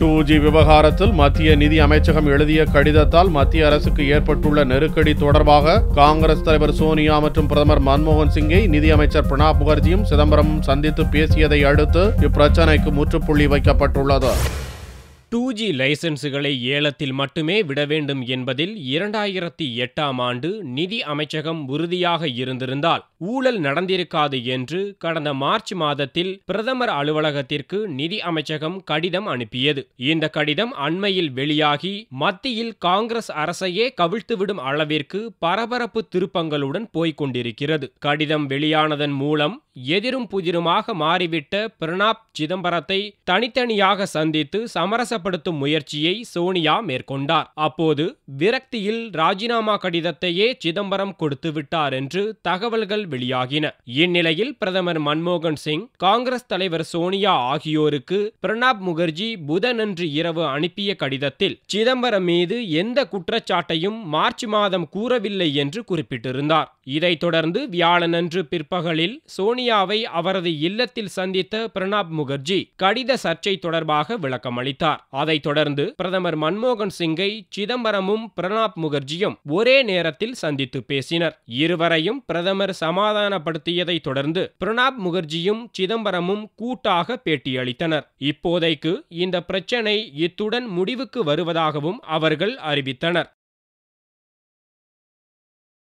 two G விவகாரத்தில் மத்திய நிதி அமைச்சகம் எழுதிய கடிதத்தால் மத்திய அரசுக்கு ஏற்பட்டுள்ள நெருக்கடி தொடர்பாக காங்கிரஸ் தலைவர் சோனியா மற்றும் பிரதமர் மன்மோகன் சிங்கை நிதியமைச்சர் பிரணாப் முகர்ஜியும் சிதம்பரமும் சந்தித்து பேசியதை அடுத்து இப்பிரச்சினைக்கு முற்றுப்புள்ளி வைக்கப்பட்டுள்ளது டூ ஜி லைசன்ஸுகளை ஏலத்தில் மட்டுமே விட வேண்டும் என்பதில் இரண்டாயிரத்தி எட்டாம் ஆண்டு நிதி அமைச்சகம் உறுதியாக இருந்திருந்தால் ஊழல் நடந்திருக்காது என்று கடந்த மார்ச் மாதத்தில் பிரதமர் அலுவலகத்திற்கு நிதி அமைச்சகம் கடிதம் அனுப்பியது இந்த கடிதம் அண்மையில் வெளியாகி மத்தியில் காங்கிரஸ் அரசையே கவிழ்த்துவிடும் அளவிற்கு பரபரப்பு திருப்பங்களுடன் போய்கொண்டிருக்கிறது கடிதம் வெளியானதன் மூலம் எதிரும் புதிருமாக மாறிவிட்ட பிரணாப் சிதம்பரத்தை தனித்தனியாக சந்தித்து சமரச அம்பலப்படுத்தும் முயற்சியை சோனியா மேற்கொண்டார் அப்போது விரக்தியில் ராஜினாமா கடிதத்தையே சிதம்பரம் கொடுத்துவிட்டார் என்று தகவல்கள் வெளியாகின இந்நிலையில் பிரதமர் மன்மோகன் சிங் காங்கிரஸ் தலைவர் சோனியா ஆகியோருக்கு பிரணாப் முகர்ஜி புதனன்று இரவு அனுப்பிய கடிதத்தில் சிதம்பரம் மீது எந்த குற்றச்சாட்டையும் மார்ச் மாதம் கூறவில்லை என்று குறிப்பிட்டிருந்தார் இதைத் தொடர்ந்து வியாழனன்று பிற்பகலில் சோனியாவை அவரது இல்லத்தில் சந்தித்த பிரணாப் முகர்ஜி கடித சர்ச்சை தொடர்பாக விளக்கமளித்தார் அதைத் தொடர்ந்து பிரதமர் மன்மோகன் சிங்கை சிதம்பரமும் பிரணாப் முகர்ஜியும் ஒரே நேரத்தில் சந்தித்து பேசினர் இருவரையும் பிரதமர் சமாதானப்படுத்தியதைத் தொடர்ந்து பிரணாப் முகர்ஜியும் சிதம்பரமும் கூட்டாக பேட்டியளித்தனர் இப்போதைக்கு இந்த பிரச்சினை இத்துடன் முடிவுக்கு வருவதாகவும் அவர்கள் அறிவித்தனர்